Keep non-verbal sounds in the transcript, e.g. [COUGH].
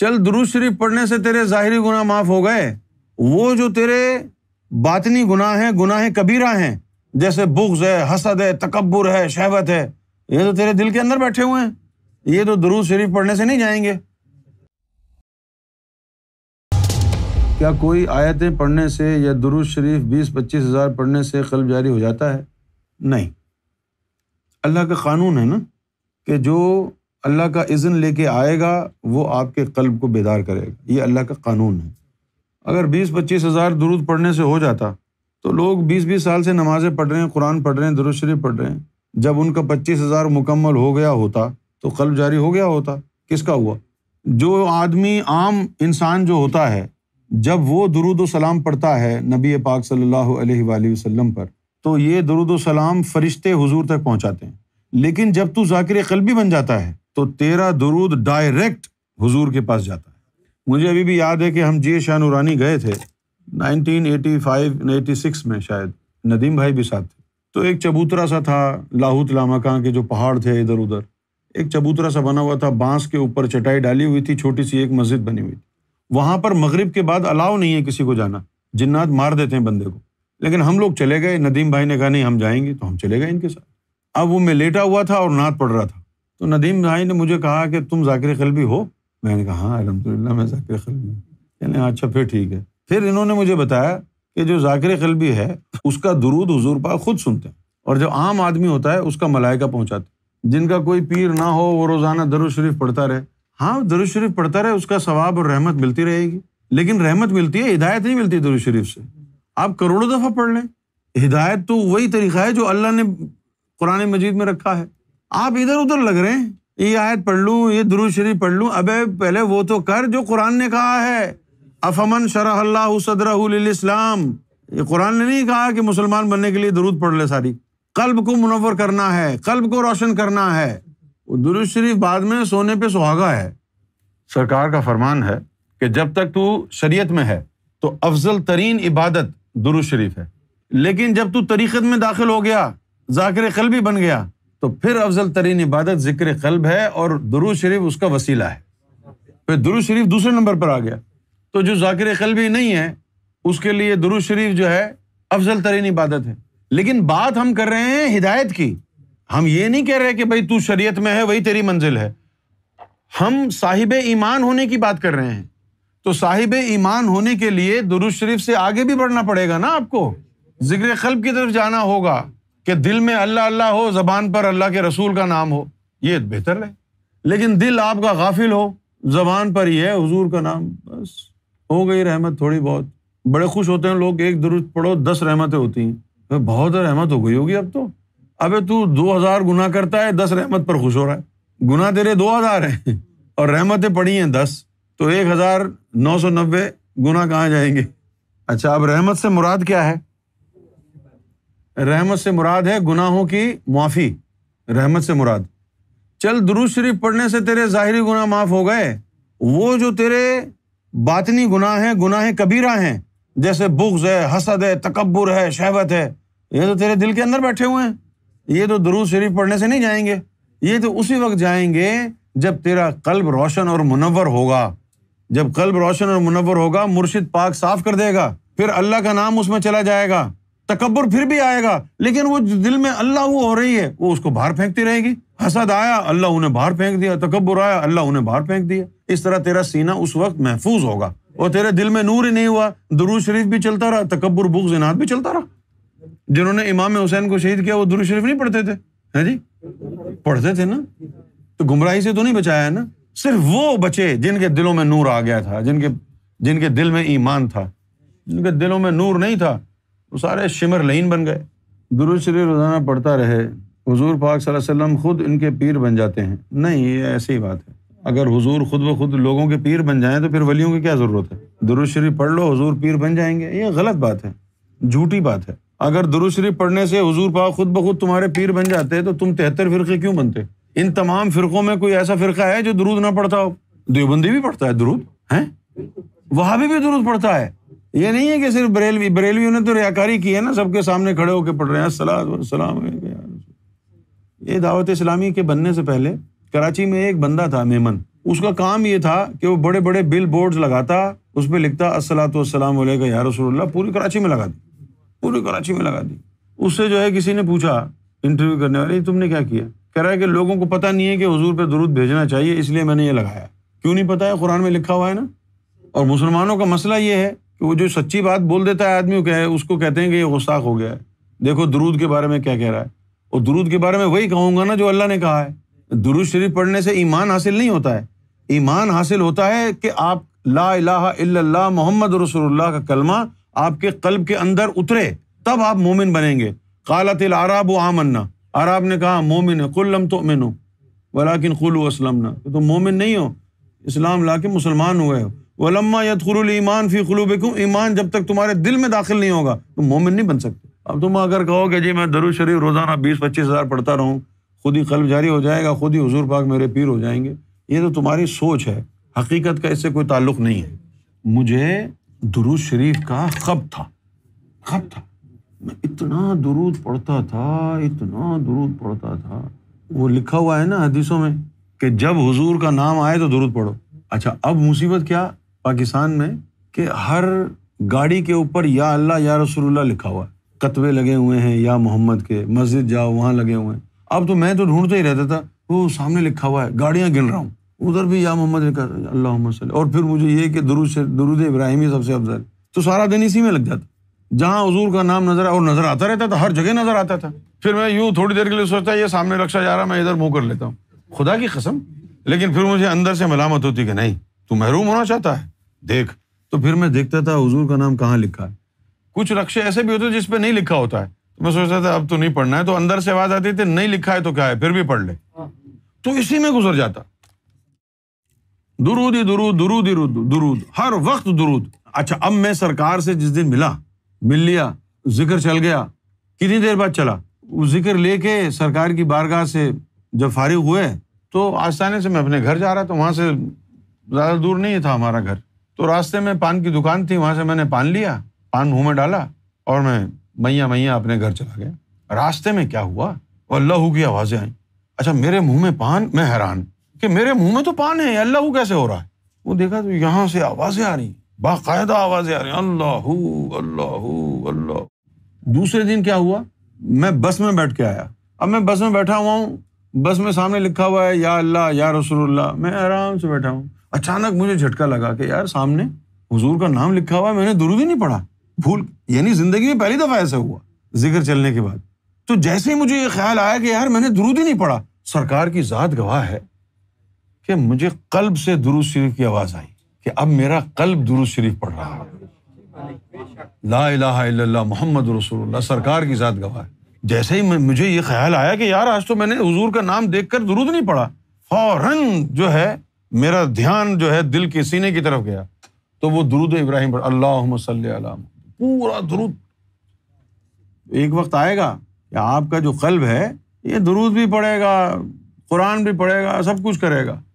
चल दुरुज शरीफ पढ़ने से तेरे ज़ाहरी गुनाह माफ़ हो गए वो जो तेरे बातनी गुनाह हैं गुनाह कबीरा हैं जैसे बुग्ज है हसद है तकबर है शहवत है ये तो तेरे दिल के अंदर बैठे हुए हैं ये तो दुरूज शरीफ पढ़ने से नहीं जाएंगे क्या कोई आयतें पढ़ने से या दुरुज शरीफ बीस पच्चीस हज़ार पढ़ने से कल्ब जारी हो जाता है नहीं अल्लाह का क़ानून है ना कि जो अल्लाह का इज़न कर आएगा वो आपके कल्ब को बेदार करेगा ये अल्लाह का कानून है अगर बीस पच्चीस हज़ार दुरुद पढ़ने से हो जाता तो लोग बीस बीस साल से नमाज़ें पढ़ रहे हैं कुरान पढ़ रहे हैं दुरुद शरीफ पढ़ रहे हैं जब उनका पच्चीस हज़ार मुकम्मल हो गया होता तो कल्ब जारी हो गया होता किसका हुआ जो आदमी आम इंसान जो होता है जब वो दरुद सलाम पढ़ता है नबी पाक सल्लल्लाहु अलैहि वसल्लम पर तो ये दरुद सलाम फरिश्ते हुजूर तक पहुंचाते हैं लेकिन जब तू जाकिर कल्बी बन जाता है तो तेरा दुरूद डायरेक्ट हुजूर के पास जाता है मुझे अभी भी याद है कि हम जी शाह नूरानी गए थे 1985 86 में शायद नदीम भाई भी साथ थे तो एक चबूतरा सा था लाहूत लामा कहाँ के जो पहाड़ थे इधर उधर एक चबूतरा सा बना हुआ था बांस के ऊपर चटाई डाली हुई थी छोटी सी एक मस्जिद बनी हुई थी वहाँ पर मगरिब के बाद अलाउ नहीं है किसी को जाना जिन्नात मार देते हैं बंदे को लेकिन हम लोग चले गए नदीम भाई ने कहा नहीं हम जाएंगे तो हम चले गए इनके साथ अब वो मैं लेटा हुआ था और नात पढ़ रहा था तो नदीम भाई ने मुझे कहा कि तुम जाकिर खलबी हो मैंने कहा हाँ अलहमदिल्ला मैं जाकिर खलबी हूँ कहने अच्छा फिर ठीक है फिर इन्होंने मुझे बताया कि जो जाकिर खलबी है उसका दरूद हजूर पाक खुद सुनते हैं और जो आम आदमी होता है उसका मलाइका पहुँचाते जिनका कोई पीर ना हो वो रोज़ाना दरुज शरीफ पढ़ता रहे हाँ दरुज शरीफ पढ़ता रहे उसका सवाब और रहमत मिलती रहेगी लेकिन रहमत मिलती है हिदायत नहीं मिलती दरुज शरीफ से आप करोड़ों दफ़ा पढ़ लें हिदायत तो वही तरीका है जो अल्लाह ने कुरान मजीद में रखा है आप इधर उधर लग रहे हैं ये आयत पढ़ लूँ ये दुरू शरीफ पढ़ लू अबे पहले वो तो कर जो कुरान ने कहा है अफमन शरह सदरहलाम ये कुरान ने नहीं कहा कि मुसलमान बनने के लिए दरूद पढ़ ले सारी कल्ब को मुनवर करना है कल्ब को रोशन करना है दुरुज शरीफ बाद में सोने पर सुहागा है सरकार का फरमान है कि जब तक तू शरीयत में है तो अफजल तरीन इबादत दुरुज शरीफ है लेकिन जब तू तरीक़त में दाखिल हो गया जाकिर कल भी बन गया तो फिर अफजल तरीन इबादत जिक्र कल्ब है और दुरू शरीफ उसका वसीला है फिर दुरू शरीफ दूसरे नंबर पर आ गया तो जो जाकिर ही नहीं है उसके लिए दुरू शरीफ जो है अफजल तरीन इबादत है लेकिन बात हम कर रहे हैं हिदायत की हम ये नहीं कह रहे कि भाई तू शरीयत में है वही तेरी मंजिल है हम साहिब ईमान होने की बात कर रहे हैं तो साहिब ईमान होने के लिए दुरुशरीफ से आगे भी बढ़ना पड़ेगा ना आपको जिक्र कल्ब की तरफ जाना होगा कि दिल में अल्लाह अल्लाह हो जबान पर अल्लाह के रसूल का नाम हो ये बेहतर है लेकिन दिल आपका गाफिल हो जबान पर ही है हजूर का नाम बस हो गई रहमत थोड़ी बहुत बड़े खुश होते हैं लोग एक दुरुस्त पढ़ो दस रहमतें होती हैं तो बहुत रहमत हो गई होगी अब तो अबे तू दो हज़ार गुना करता है दस रहमत पर खुश हो रहा है गुना तेरे दो हज़ार हैं [LAUGHS] और रहमतें पड़ी हैं दस तो एक हज़ार नौ सौ नब्बे गुना कहाँ जाएंगे अच्छा अब रहमत से मुराद क्या है रहमत से मुराद है गुनाहों की मुआफ़ी रहमत से मुराद चल दुरुज शरीफ पढ़ने से तेरे ज़ाहरी गुनाह माफ़ हो गए वो जो तेरे बातनी गुनाह हैं गुनाह कबीरा हैं जैसे बुग्ज है हसद है तकबर है शहवत है ये तो तेरे दिल के अंदर बैठे हुए हैं ये तो दुरूज शरीफ पढ़ने से नहीं जाएंगे ये तो उसी वक्त जाएंगे जब तेरा कल्ब रोशन और मुनवर होगा जब कल्ब रोशन और मुनवर होगा मुर्शिद पाक साफ कर देगा फिर अल्लाह का नाम उसमें चला जाएगा तकबर फिर भी आएगा लेकिन वो दिल में अल्लाह हो रही है वो उसको बाहर फेंकती रहेगी हसद आया अल्लाह उन्हें बाहर फेंक दिया तकबर आया अल्लाह उन्हें बाहर फेंक दिया इस तरह तेरा सीना उस वक्त महफूज होगा और तेरे दिल में नूर ही नहीं हुआ दुरू शरीफ भी चलता रहा तकबर बुग जनात भी चलता रहा जिन्होंने इमाम हुसैन को शहीद किया वो दुरू शरीफ नहीं पढ़ते थे है जी पढ़ते थे ना तो गुमराही से तो नहीं बचाया है ना सिर्फ वो बचे जिनके दिलों में नूर आ गया था जिनके जिनके दिल में ईमान था जिनके दिलों में नूर नहीं था वो सारे शिमर लइन बन गए दुरुज शरीफ रोज़ाना पढ़ता रहे हुजूर पाक वसल्लम खुद इनके पीर बन जाते हैं नहीं ये ऐसी ही बात है अगर हुजूर खुद ब खुद लोगों के पीर बन जाएं तो फिर वलियों की क्या ज़रूरत है दुरुज शरीफ पढ़ लो हुजूर पीर बन जाएंगे ये गलत बात है झूठी बात है अगर दुरुज शरीफ पढ़ने से हुजूर पाक खुद ब खुद तुम्हारे पीर बन जाते तो तुम तिहत्तर फिरके क्यों बनते इन तमाम फिरकों में कोई ऐसा फिरका है जो दुरूद ना पढ़ता हो देवबंदी भी पढ़ता है दुरूद हैं वहां भी, भी दुरूद पढ़ता है ये नहीं है कि सिर्फ बरेलवी बरेलवियों ने तो रियाकारी की है ना सबके सामने खड़े होकर पढ़ रहे हैं सलाद सलाम ये दावत इस्लामी के बनने से पहले कराची में एक बंदा था मेमन उसका काम ये था कि वो बड़े बड़े बिल बोर्ड लगाता उस पर लिखता असलातम या रसोल्ला पूरी कराची में लगा दी पूरी कराची में लगा दी उससे जो है किसी ने पूछा इंटरव्यू करने वाले तुमने क्या किया कह रहा है कि लोगों को पता नहीं है कि हजूर पर दुरुद भेजना चाहिए इसलिए मैंने ये लगाया क्यों नहीं पता है कुरान में लिखा हुआ है ना और मुसलमानों का मसला ये है वो जो सच्ची बात बोल देता है आदमी कह उसको कहते हैं कि ये गुस्साख हो गया है देखो दरूद के बारे में क्या कह रहा है और दरूद के बारे में वही कहूँगा ना जो अल्लाह ने कहा है दुरुद शरीफ पढ़ने से ईमान हासिल नहीं होता है ईमान हासिल होता है कि आप ला इला मोहम्मद रसोल्ला का कलमा आपके कल्ब के अंदर उतरे तब आप मोमिन बनेंगे कालत आराब आमन्ना आराब ने कहा मोमिन है कुल्लम तो मिन हो वलाकिन कुल असलम ना तो मोमिन नहीं हो इस्लाम ला के मुसलमान हुए हो वलम्मा यदुल ईमान फ़ी खलूब ईमान जब तक तुम्हारे दिल में दाखिल नहीं होगा तो मोमिन नहीं बन सकते अब तुम अगर कहो कि जी मैं दरू शरीफ रोज़ाना बीस पच्चीस हज़ार पढ़ता रहूँ खुद ही कल्ब जारी हो जाएगा खुद ही हजूर पाक मेरे पीर हो जाएंगे ये तो तुम्हारी सोच है हकीकत का इससे कोई ताल्लुक नहीं है मुझे दरूद शरीफ का खब था खब था मैं इतना दुरूद पढ़ता था इतना दुरूद पढ़ता था वो लिखा हुआ है ना हदीसों में कि जब हुजूर का नाम आए तो दुरूद पढ़ो अच्छा अब मुसीबत क्या पाकिस्तान में कि हर गाड़ी के ऊपर या अल्लाह या रसूलुल्लाह लिखा हुआ कतवे लगे हुए हैं या मोहम्मद के मस्जिद जाओ वहाँ लगे हुए हैं अब तो मैं तो ढूंढते ही रहता था वो सामने लिखा हुआ है गाड़ियाँ गिन रहा हूँ उधर भी या मोहम्मद लिखा अल्लाह और फिर मुझे ये कि दरुद से दरुद इब्राहिमी सबसे अफजल तो सारा दिन इसी में लग जाता जहाँ हजूर का नाम नजर और नजर आता रहता था हर जगह नजर आता था फिर मैं यूँ थोड़ी देर के लिए सोचता ये सामने रक्षा जा रहा मैं इधर मुँह कर लेता हूँ खुदा की कसम लेकिन फिर मुझे अंदर से मलामत होती कि नहीं तू महरूम होना चाहता है देख तो फिर मैं देखता था हुजूर का नाम कहाँ लिखा है कुछ नक्शे ऐसे भी होते जिसपे नहीं लिखा होता है तो मैं सोचता था अब तो नहीं पढ़ना है तो अंदर से आवाज आती थी नहीं लिखा है तो क्या है फिर भी पढ़ ले तो इसी में गुजर जाता दुरूद ही दुरूद दुरूद ही दुरूद हर वक्त दुरूद अच्छा अब मैं सरकार से जिस दिन मिला मिल लिया जिक्र चल गया कितनी देर बाद चला वो जिक्र लेके सरकार की बारगाह से जब फारिग हुए तो आसानी से मैं अपने घर जा रहा था वहां से ज़्यादा दूर नहीं था हमारा घर तो रास्ते में पान की दुकान थी वहाँ से मैंने पान लिया पान मुँह में डाला और मैं मैया मैया अपने घर चला गया रास्ते में क्या हुआ अल्लाह की आवाज़ें आई अच्छा मेरे मुंह में पान मैं हैरान कि मेरे मुंह में तो पान है अल्लाह कैसे हो रहा है वो देखा तो यहाँ से आवाज़ें आ रही बायदा आवाज़ें आ रही अल्लाह अल्लाह अल्लाह दूसरे दिन क्या हुआ मैं बस में बैठ के आया अब मैं बस में बैठा हुआ हूँ बस में सामने लिखा हुआ है या अल्लाह या रसूलुल्लाह मैं आराम से बैठा हूँ अचानक मुझे झटका लगा कि यार सामने हजूर का नाम लिखा हुआ है मैंने दुरुद ही नहीं पढ़ा भूल यानी जिंदगी में पहली दफ़ा ऐसा हुआ जिक्र चलने के बाद तो जैसे ही मुझे ये ख्याल आया कि यार मैंने दुरूद ही नहीं पढ़ा सरकार की ज़ात गवाह है कि मुझे कल्ब से दुरुद शरीफ की आवाज़ आई कि अब मेरा कल्ब दुरुद शरीफ पढ़ रहा है ला इला मोहम्मद रसूलुल्लाह सरकार की ज़ात गवाह है जैसे ही मुझे ये ख्याल आया कि यार आज तो मैंने हजूर का नाम देख कर दुरुद नहीं पढ़ा फौरन जो है मेरा ध्यान जो है दिल के सीने की तरफ गया तो वो दरूद इब्राहिम पर अल्लाह सल्लम पूरा दरूद एक वक्त आएगा कि आपका जो कल्ब है ये दरूद भी पढ़ेगा कुरान भी पढ़ेगा सब कुछ करेगा